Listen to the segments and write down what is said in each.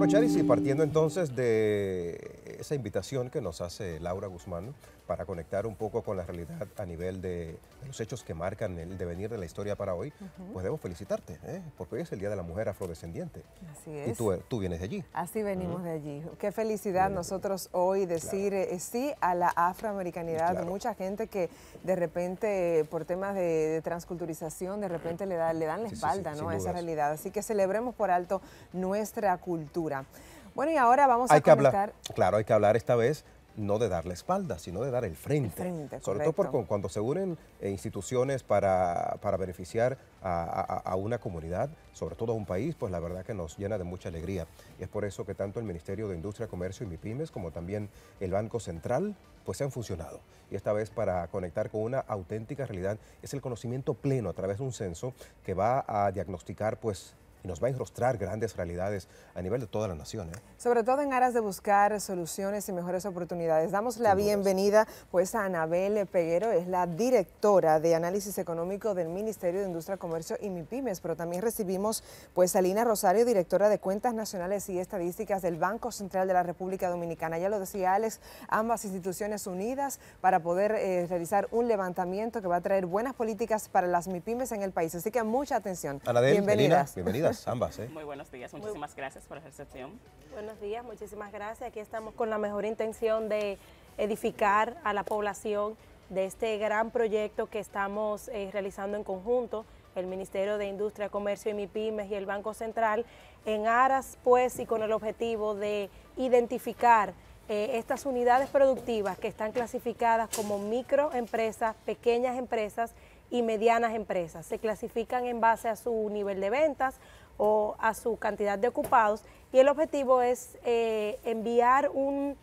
y partiendo entonces de esa invitación que nos hace Laura Guzmán para conectar un poco con la realidad a nivel de, los hechos que marcan el devenir de la historia para hoy, pues debemos felicitarte, ¿eh? porque hoy es el Día de la Mujer Afrodescendiente. Así es. Y tú, vienes de allí. Así venimos de allí. Qué felicidad nosotros hoy decir eh, sí a la afroamericanidad. Mucha gente que de repente, por temas de, transculturización, de repente le, da, le dan la espalda a esa realidad. Así que celebremos por alto nuestra cultura bueno, y ahora vamos a que hablar, Claro, hay que hablar esta vez no de dar la espalda, sino de dar el frente. Sobre todo porque cuando se unen eh, instituciones para, beneficiar a, una comunidad, sobre todo a un país, pues la verdad que nos llena de mucha alegría. Y es por eso que tanto el Ministerio de Industria, Comercio y MIPIMES como también el Banco Central, pues se han funcionado. Y esta vez para conectar con una auténtica realidad es el conocimiento pleno a través de un censo que va a diagnosticar pues y nos va a enrostrar grandes realidades a nivel de toda la nación. ¿eh? Sobre todo en aras de buscar soluciones y mejores oportunidades. Damos la bienvenida pues a Anabel Peguero, es la directora de Análisis Económico del Ministerio de Industria, Comercio y MIPIMES, pero también recibimos pues a Lina Rosario, directora de Cuentas Nacionales y Estadísticas del Banco Central de la República Dominicana. Ya lo decía Alex, ambas instituciones unidas para poder eh, realizar un levantamiento que va a traer buenas políticas para las MIPIMES en el país. Así que mucha atención. Anabel, bienvenidas. bienvenida ambas. ¿eh? Muy buenos días, muchísimas gracias por la recepción. Buenos días, muchísimas gracias. Aquí estamos con la mejor intención de edificar a la población de este gran proyecto que estamos eh, realizando en conjunto, el Ministerio de Industria, Comercio y MIPIMES y el Banco Central, en aras pues y con el objetivo de identificar eh, estas unidades productivas que están clasificadas como microempresas, pequeñas empresas y medianas empresas. Se clasifican en base a su nivel de ventas o a su cantidad de ocupados y el objetivo es eh, enviar un,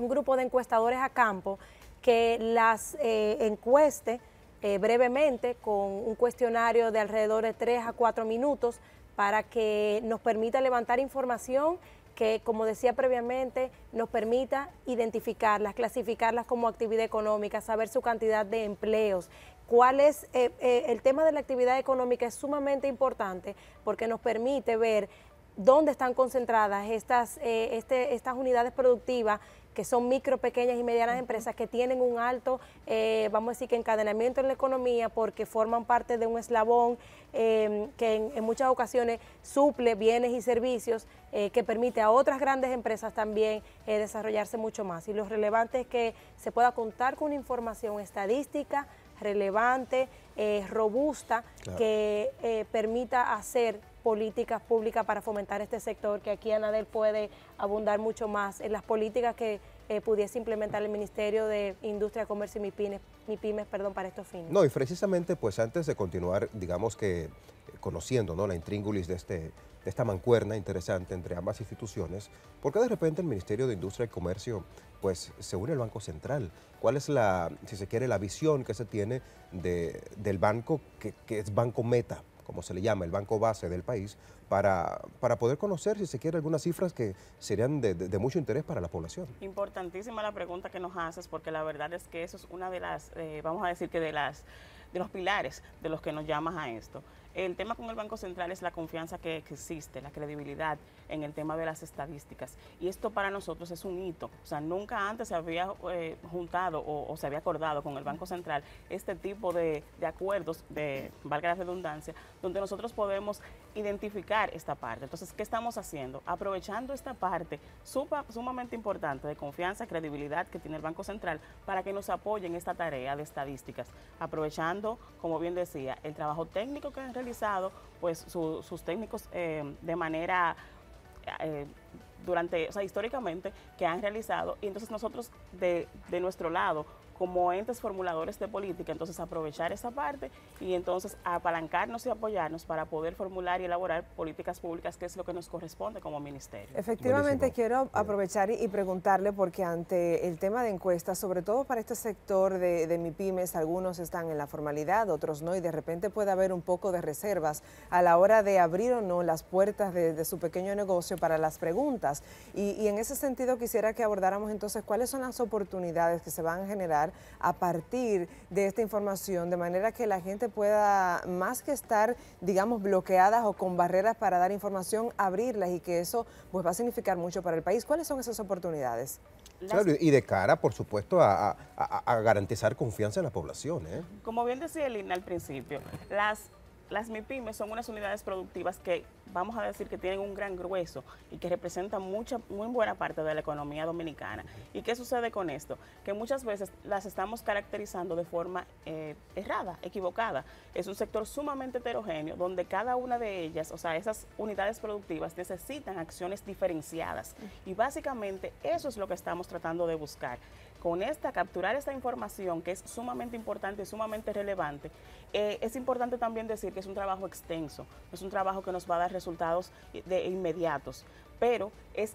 grupo de encuestadores a campo que las eh, encueste eh, brevemente con un cuestionario de alrededor de 3 a 4 minutos para que nos permita levantar información que, como decía previamente, nos permita identificarlas, clasificarlas como actividad económica, saber su cantidad de empleos, cuál es eh, eh, el tema de la actividad económica es sumamente importante porque nos permite ver dónde están concentradas estas, eh, este, estas unidades productivas que son micro, pequeñas y medianas empresas que tienen un alto, vamos a decir que encadenamiento en la economía porque forman parte de un eslabón em, que en, muchas ocasiones suple bienes y servicios que permite a otras grandes empresas también desarrollarse mucho más. Y lo relevante es que se pueda contar con información estadística relevante, eh, robusta, que eh, permita hacer políticas públicas para fomentar este sector, que aquí Anadel puede abundar mucho más en las políticas que eh, pudiese implementar el Ministerio de Industria, Comercio y MIPINES pymes, perdón, para estos fines. No, y precisamente, pues antes de continuar, digamos que eh, conociendo ¿no? la intríngulis de, este, esta mancuerna interesante entre ambas instituciones, ¿por qué de repente el Ministerio de Industria y Comercio pues, se une al Banco Central? ¿Cuál es la, si se quiere, la visión que se tiene de, del banco que es Banco Meta como se le llama, el banco base del país, para, para poder conocer, si se quiere, algunas cifras que serían de, mucho interés para la población. Importantísima la pregunta que nos haces, porque la verdad es que eso es una de las, eh, vamos a decir que de las de los pilares de los que nos llamas a esto. El tema con el Banco Central es la confianza que existe, la credibilidad en el tema de las estadísticas. Y esto para nosotros es un hito. O sea, nunca antes se había eh, juntado o, se había acordado con el Banco Central este tipo de, acuerdos, de valga la redundancia, donde nosotros podemos identificar esta parte. Entonces, ¿qué estamos haciendo? Aprovechando esta parte sumamente importante de confianza, credibilidad que tiene el Banco Central para que nos apoyen en esta tarea de estadísticas, aprovechando, como bien decía, el trabajo técnico que han realizado, pues sus técnicos eh, de manera eh, durante, o sea, históricamente, que han realizado. Y entonces nosotros de, de nuestro lado como entes formuladores de política, entonces aprovechar esa parte y entonces apalancarnos y apoyarnos para poder formular y elaborar políticas públicas, que es lo que nos corresponde como ministerio. Efectivamente, quiero aprovechar y, preguntarle, porque ante el tema de encuestas, sobre todo para este sector de, de MIPIMES, algunos están en la formalidad, otros no, y de repente puede haber un poco de reservas a la hora de abrir o no las puertas de, su pequeño negocio para las preguntas. y en ese sentido quisiera que abordáramos entonces cuáles son las oportunidades que se van a generar a partir de esta información, de manera que la gente pueda, más que estar, digamos, bloqueadas o con barreras para dar información, abrirlas y que eso pues, va a significar mucho para el país. ¿Cuáles son esas oportunidades? y de cara, por supuesto, a, garantizar confianza en la población. ¿eh? Como bien decía Elina al principio, las las MIPIMES son unas unidades productivas que vamos a decir que tienen un gran grueso y que representan mucha, muy buena parte de la economía dominicana. ¿Y qué sucede con esto? Que muchas veces las estamos caracterizando de forma eh, errada, equivocada. Es un sector sumamente heterogéneo donde cada una de ellas, o sea, esas unidades productivas necesitan acciones diferenciadas. Y básicamente eso es lo que estamos tratando de buscar con esta, capturar esta información que es sumamente importante y sumamente relevante, eh, es importante también decir que es un trabajo extenso, es un trabajo que nos va a dar resultados de, inmediatos, pero es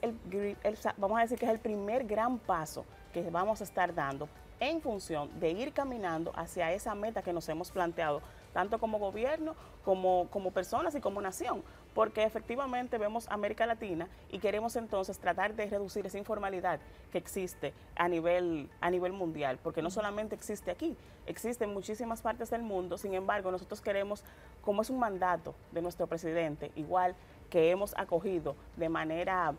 vamos a decir que es el primer gran paso que vamos a estar dando en función de ir caminando hacia esa meta que nos hemos planteado, tanto como gobierno, como, como personas y como nación, porque efectivamente vemos América Latina y queremos entonces tratar de reducir esa informalidad que existe a nivel, a nivel mundial, porque no solamente existe aquí, existe en muchísimas partes del mundo, sin embargo nosotros queremos, como es un mandato de nuestro presidente, igual que hemos acogido de manera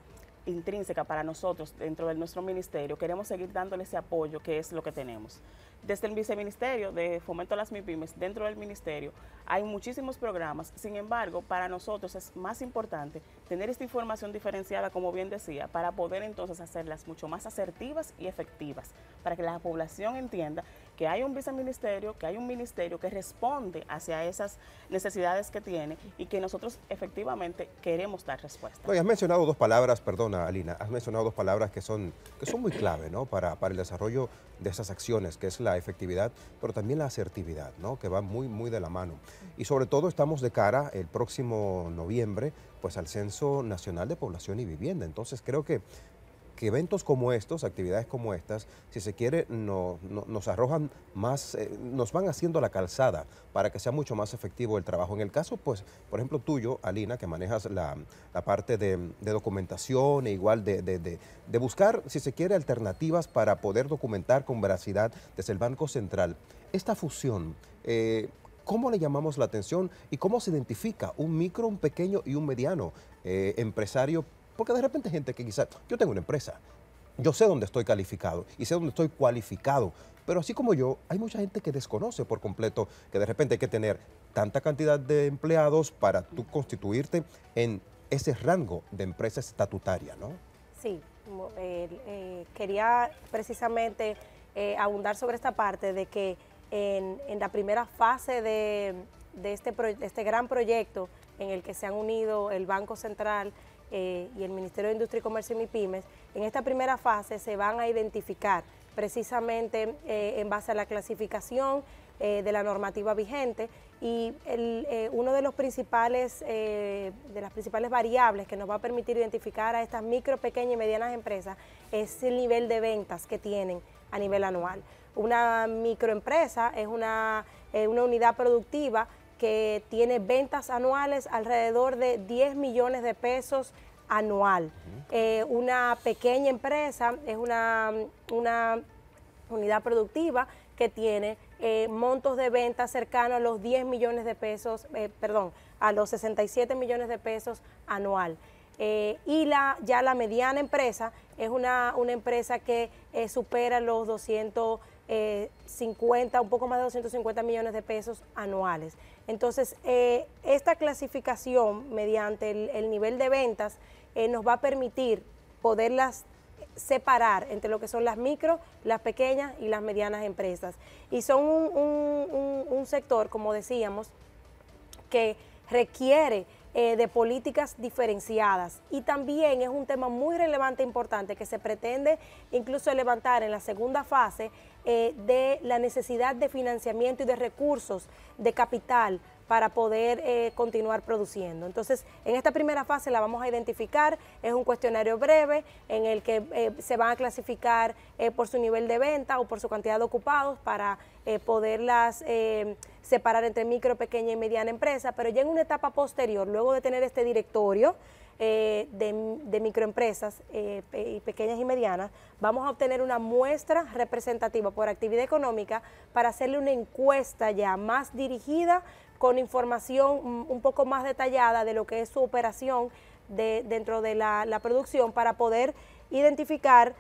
intrínseca para nosotros dentro de nuestro ministerio, queremos seguir dándole ese apoyo que es lo que tenemos. Desde el viceministerio de Fomento a las MIPIMES, dentro del ministerio, hay muchísimos programas. Sin embargo, para nosotros es más importante tener esta información diferenciada, como bien decía, para poder entonces hacerlas mucho más asertivas y efectivas, para que la población entienda que hay un viceministerio, que hay un ministerio que responde hacia esas necesidades que tiene y que nosotros efectivamente queremos dar respuesta. No, has mencionado dos palabras, perdona Alina, has mencionado dos palabras que son, que son muy clave ¿no? para, para el desarrollo de esas acciones, que es la efectividad, pero también la asertividad, que va muy, muy de la mano. Y sobre todo estamos de cara el próximo noviembre pues al Censo Nacional de Población y Vivienda. Entonces creo que que eventos como estos, actividades como estas, si se quiere, no, nos arrojan más, eh, nos van haciendo la calzada para que sea mucho más efectivo el trabajo. En el caso, pues, por ejemplo, tuyo, Alina, que manejas la, parte de, documentación e igual de, buscar, si se quiere, alternativas para poder documentar con veracidad desde el Banco Central. Esta fusión, eh, ¿Cómo le llamamos la atención y cómo se identifica un micro, un pequeño y un mediano eh, empresario porque de repente hay gente que quizás, yo tengo una empresa, yo sé dónde estoy calificado y sé dónde estoy cualificado, pero así como yo, hay mucha gente que desconoce por completo que de repente hay que tener tanta cantidad de empleados para tú constituirte en ese rango de empresa estatutaria, ¿no? Sí, eh, eh, quería precisamente eh, abundar sobre esta parte de que en, la primera fase de, este, este gran proyecto en el que se han unido el Banco Central, eh, y el Ministerio de Industria y Comercio y MIPIMES, en esta primera fase se van a identificar precisamente eh, en base a la clasificación eh, de la normativa vigente y uno de los principales de las principales variables que nos va a permitir identificar a estas micro, pequeñas y medianas empresas es el nivel de ventas que tienen a nivel anual. Una microempresa es una, una unidad productiva que tiene ventas anuales alrededor de 10 millones de pesos anual. Eh, una pequeña empresa es una, una unidad productiva que tiene eh, montos de ventas cercanos a los 10 millones de pesos, eh, perdón, a los 67 millones de pesos anual. y la, ya la mediana empresa es una, una empresa que supera los 200 50, eh, un poco más de 250 millones de pesos anuales. Entonces, eh, esta clasificación mediante el, nivel de ventas eh, nos va a permitir poderlas separar entre lo que son las micro, las pequeñas y las medianas empresas. Y son un, sector, como decíamos, que requiere de políticas diferenciadas y también es un tema muy relevante e importante que se pretende incluso levantar en la segunda fase eh, de la necesidad de financiamiento y de recursos, de capital para poder eh, continuar produciendo. Entonces, en esta primera fase la vamos a identificar, es un cuestionario breve en el que eh, se van a clasificar por su nivel de venta o por su cantidad de ocupados para poderlas separar entre micro, pequeña y mediana empresa, pero ya en una etapa posterior, luego de tener este directorio, eh, de, microempresas eh, y pequeñas y medianas, vamos a obtener una muestra representativa por actividad económica para hacerle una encuesta ya más dirigida con información un poco más detallada de lo que es su operación de, dentro de la producción para poder identificar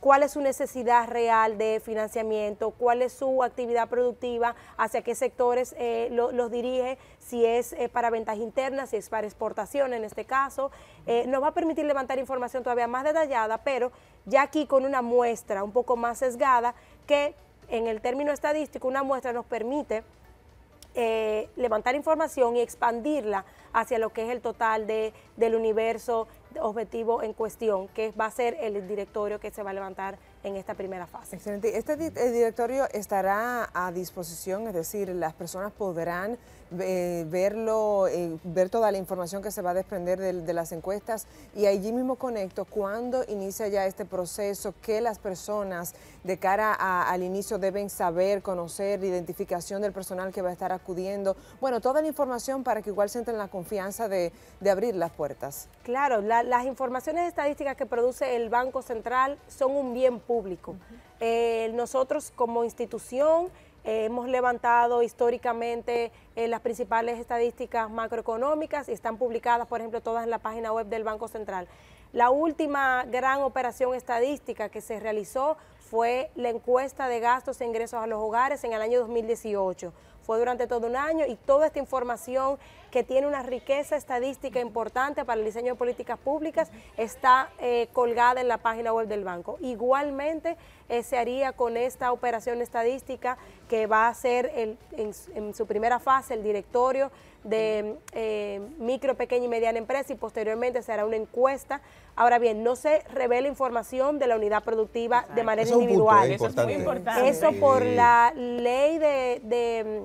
cuál es su necesidad real de financiamiento, cuál es su actividad productiva, hacia qué sectores eh, los dirige, si es eh, para ventas internas, si es para exportación en este caso. Eh, nos va a permitir levantar información todavía más detallada, pero ya aquí con una muestra un poco más sesgada que en el término estadístico una muestra nos permite eh, levantar información y expandirla hacia lo que es el total de, del universo objetivo en cuestión, que va a ser el directorio que se va a levantar en esta primera fase. Excelente. ¿Este directorio estará a disposición? Es decir, las personas podrán eh, verlo, eh, ver toda la información que se va a desprender de, las encuestas y allí mismo conecto cuándo inicia ya este proceso, qué las personas de cara al inicio deben saber, conocer, identificación del personal que va a estar acudiendo. Bueno, toda la información para que igual se en la confianza de, abrir las puertas. Claro, las informaciones estadísticas que produce el Banco Central son un bien público. Eh, nosotros como institución... Eh, hemos levantado históricamente eh, las principales estadísticas macroeconómicas y están publicadas, por ejemplo, todas en la página web del Banco Central. La última gran operación estadística que se realizó fue la encuesta de gastos e ingresos a los hogares en el año 2018. Fue durante todo un año y toda esta información que tiene una riqueza estadística importante para el diseño de políticas públicas está eh, colgada en la página web del banco. Igualmente se haría con esta operación estadística que va a ser en, su primera fase el directorio de eh, micro, pequeña y mediana empresa y posteriormente será una encuesta. Ahora bien, no se revela información de la unidad productiva de manera individual. Eso es muy importante. Eso por la ley de,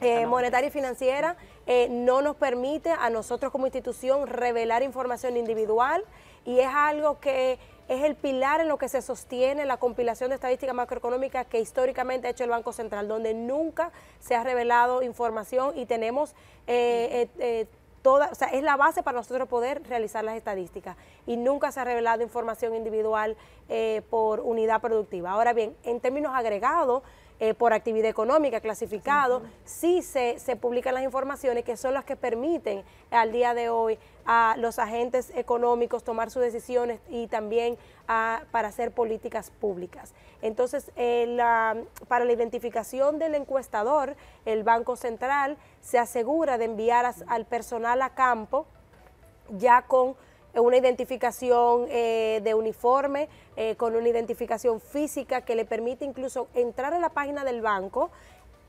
eh, monetaria y financiera eh, no nos permite a nosotros como institución revelar información individual y es algo que es el pilar en lo que se sostiene la compilación de estadísticas macroeconómicas que históricamente ha hecho el Banco Central, donde nunca se ha revelado información y tenemos eh, eh, eh, toda, o sea, es la base para nosotros poder realizar las estadísticas y nunca se ha revelado información individual por unidad productiva. Ahora bien, en términos agregados, eh, por actividad económica, clasificado, sí, se, publican las informaciones que son las que permiten al día de hoy a los agentes económicos tomar sus decisiones y también para hacer políticas públicas. Entonces, eh, la, para la identificación del encuestador, el Banco Central se asegura de enviar al personal a campo ya con una identificación eh, de uniforme, eh, con una identificación física que le permite incluso entrar a la página del banco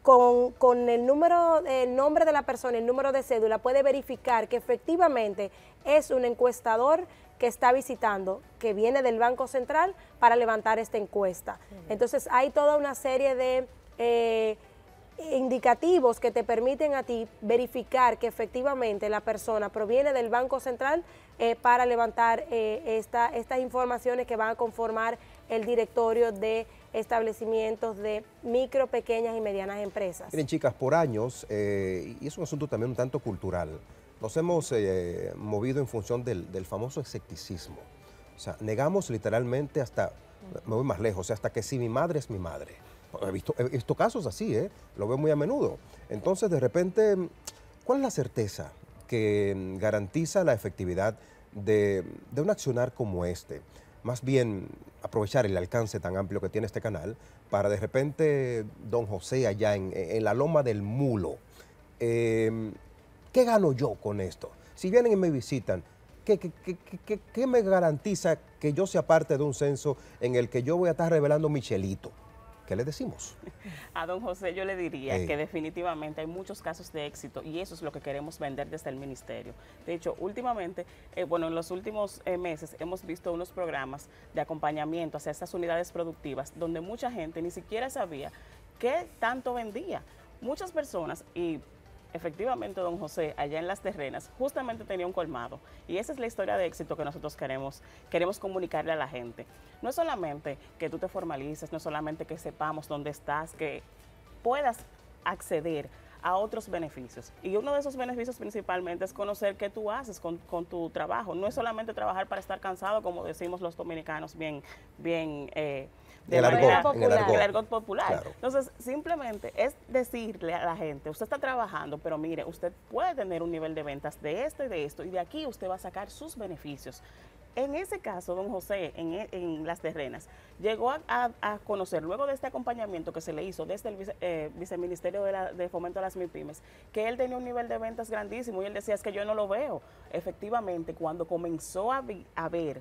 con, el número, el nombre de la persona, el número de cédula, puede verificar que efectivamente es un encuestador que está visitando, que viene del Banco Central para levantar esta encuesta. Entonces hay toda una serie de eh, indicativos que te permiten a ti verificar que efectivamente la persona proviene del Banco Central eh, para levantar eh, estas informaciones que van a conformar el directorio de establecimientos de micro, pequeñas y medianas empresas. Miren chicas, por años, eh, y es un asunto también un tanto cultural, nos hemos movido en función del, famoso escepticismo. O sea, negamos literalmente hasta, me voy más lejos, hasta que si mi madre es mi madre. He visto, casos así, lo veo muy a menudo. Entonces, de repente, ¿cuál es la certeza? que mm, garantiza la efectividad de, un accionar como este más bien aprovechar el alcance tan amplio que tiene este canal para de repente don José allá en, la loma del mulo. Em, ¿Qué gano yo con esto? Si vienen y me visitan, ¿qué, qué, qué me garantiza que yo sea parte de un censo en el que yo voy a estar revelando Michelito? ¿Qué le decimos? A don José yo le diría eh. que definitivamente hay muchos casos de éxito y eso es lo que queremos vender desde el ministerio. De hecho, últimamente, eh, bueno, en los últimos eh, meses hemos visto unos programas de acompañamiento hacia estas unidades productivas donde mucha gente ni siquiera sabía qué tanto vendía. Muchas personas, y Efectivamente, don José, allá en Las Terrenas, justamente tenía un colmado. Y esa es la historia de éxito que nosotros queremos, queremos comunicarle a la gente. No es solamente que tú te formalices, no es solamente que sepamos dónde estás, que puedas acceder a otros beneficios. Y uno de esos beneficios principalmente es conocer qué tú haces con, tu trabajo. No es solamente trabajar para estar cansado, como decimos los dominicanos bien, bien de popular. Entonces, simplemente es decirle a la gente, usted está trabajando, pero mire, usted puede tener un nivel de ventas de esto y de esto, y de aquí usted va a sacar sus beneficios. En ese caso, don José, en, e, las terrenas, llegó a, conocer, luego de este acompañamiento que se le hizo desde el eh, viceministerio de, la, de, Fomento a las MIPIMES, que él tenía un nivel de ventas grandísimo y él decía, es que yo no lo veo. Efectivamente, cuando comenzó a ver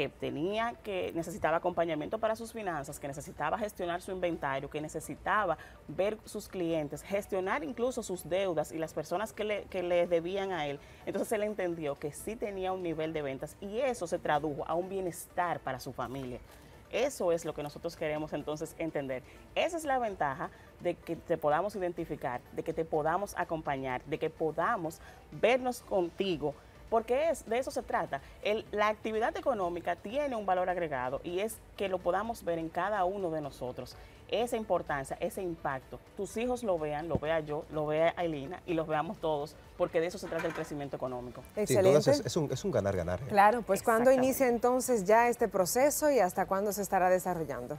que tenía que necesitaba acompañamiento para sus finanzas, que necesitaba gestionar su inventario, que necesitaba ver sus clientes, gestionar incluso sus deudas y las personas que le, que le debían a él. Entonces él entendió que sí tenía un nivel de ventas y eso se tradujo a un bienestar para su familia. Eso es lo que nosotros queremos entonces entender. Esa es la ventaja de que te podamos identificar, de que te podamos acompañar, de que podamos vernos contigo porque es, de eso se trata. la actividad económica tiene un valor agregado y es que lo podamos ver en cada uno de nosotros. Esa importancia, ese impacto, tus hijos lo vean, lo vea yo, lo vea Ailina y los veamos todos, porque de eso se trata el crecimiento económico. Excelente. entonces es un, es un ganar, ganar. ¿eh? Claro, pues ¿cuándo inicia entonces ya este proceso y hasta cuándo se estará desarrollando?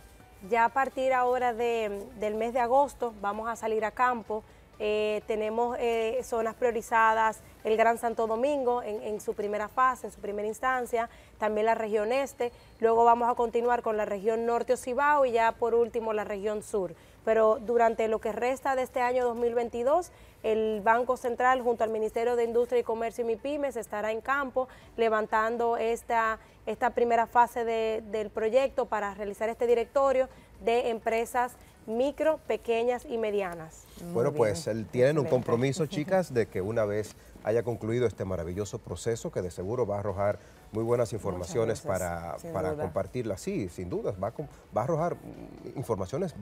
Ya a partir ahora del mes de agosto vamos a salir a campo eh, tenemos eh, zonas priorizadas, el Gran Santo Domingo en, su primera fase, en su primera instancia, también la región este, luego vamos a continuar con la región norte Ocibao y ya por último la región sur. Pero durante lo que resta de este año 2022, el Banco Central junto al Ministerio de Industria y Comercio y MIPIMES estará en campo levantando esta, esta primera fase del proyecto para realizar este directorio de empresas micro, pequeñas y medianas. bueno, pues tienen un compromiso, chicas, de que una vez haya concluido este maravilloso proceso que de seguro va a arrojar muy buenas informaciones para, para compartirlas. Sí, sin dudas, va a, va a arrojar informaciones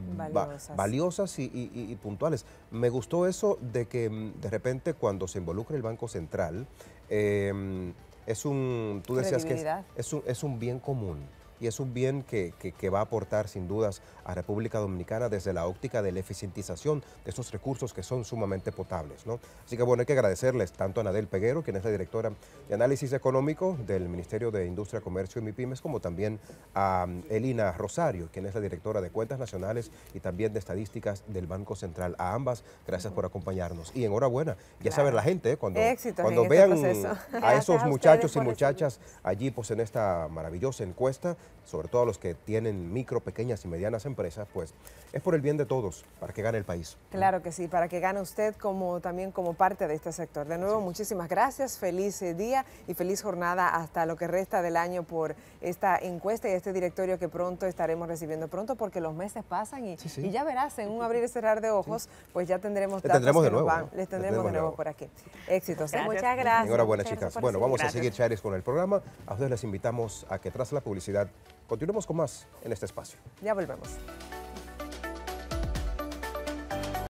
valiosas, y, y, puntuales. Me gustó eso de que mm, de repente cuando se involucra el Banco Central, em, es un, tú decías que es, un, es un bien común y es un bien que, va a aportar sin dudas a República Dominicana desde la óptica de la eficientización de esos recursos que son sumamente potables. ¿no? Así que bueno, hay que agradecerles tanto a Nadel Peguero, quien es la directora de Análisis Económico del Ministerio de Industria, Comercio y MIPIMES, como también a um, Elina Rosario, quien es la directora de Cuentas Nacionales y también de Estadísticas del Banco Central. A ambas, gracias por acompañarnos y enhorabuena. Ya saber saben la gente, cuando, cuando este vean a esos muchachos y muchachas allí pues en esta maravillosa encuesta, sobre todo a los que tienen micro, pequeñas y medianas empresas, pues es por el bien de todos, para que gane el país. Claro que sí, para que gane usted como también como parte de este sector. De nuevo, muchísimas gracias, feliz eh, día y feliz jornada hasta lo que resta del año por esta encuesta y este directorio que pronto estaremos recibiendo pronto, porque los meses pasan y, ya verás, en un abrir y cerrar de ojos, pues ya tendremos datos tendremos de nuevo, Les tendremos, de nuevo, por aquí. Éxitos. Muchas gracias. Enhorabuena, chicas. Bueno, vamos a seguir, Chávez, con el programa. A ustedes les invitamos a que tras la publicidad Continuemos con más en este espacio. Ya volvemos.